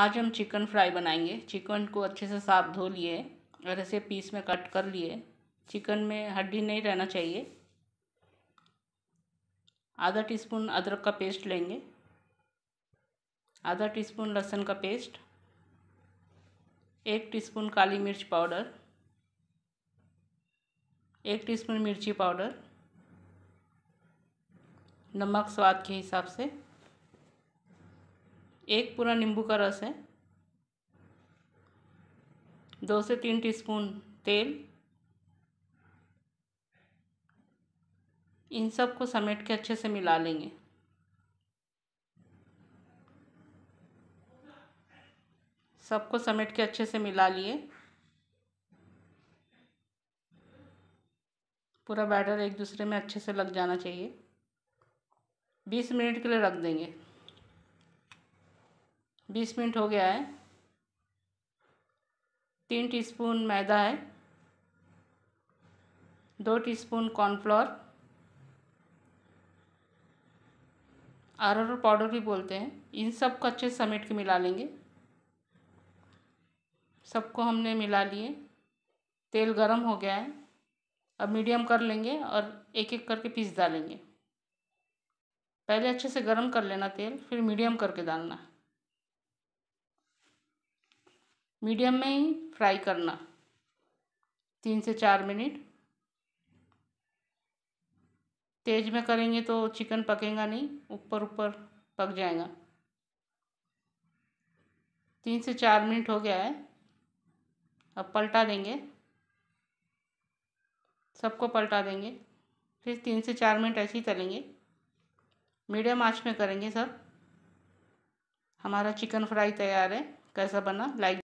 आज हम chicken fry बनाएंगे चिकन को अच्छे से साफ धो लिए और ऐसे पीस में कट कर लिए चिकन में हड्डी नहीं रहना चाहिए आधा टीस्पून अदरक का पेस्ट लेंगे आधा टीस्पून लहसुन का पेस्ट एक टीस्पून काली मिर्च पाउडर एक टीस्पून मिर्ची पाउडर नमक स्वाद के हिसाब से एक पूरा नींबू का रस है दो से तीन टीस्पून तेल इन सब को समेट के अच्छे से मिला लेंगे सबको समेट के अच्छे से मिला लिए पूरा बैटर एक दूसरे में अच्छे से लग जाना चाहिए बीस मिनट के लिए रख देंगे बीस मिनट हो गया है तीन टीस्पून मैदा है दो टीस्पून कॉर्नफ्लोर अरहर पाउडर भी बोलते हैं इन सब को अच्छे समेट के मिला लेंगे सबको हमने मिला लिए तेल गरम हो गया है अब मीडियम कर लेंगे और एक एक करके पीस डालेंगे पहले अच्छे से गरम कर लेना तेल फिर मीडियम करके डालना मीडियम में ही फ्राई करना तीन से चार मिनट तेज में करेंगे तो चिकन पकेगा नहीं ऊपर ऊपर पक जाएगा तीन से चार मिनट हो गया है अब पलटा देंगे सबको पलटा देंगे फिर तीन से चार मिनट ऐसे ही तलेंगे मीडियम आंच में करेंगे सब हमारा चिकन फ्राई तैयार है कैसा बना लाइक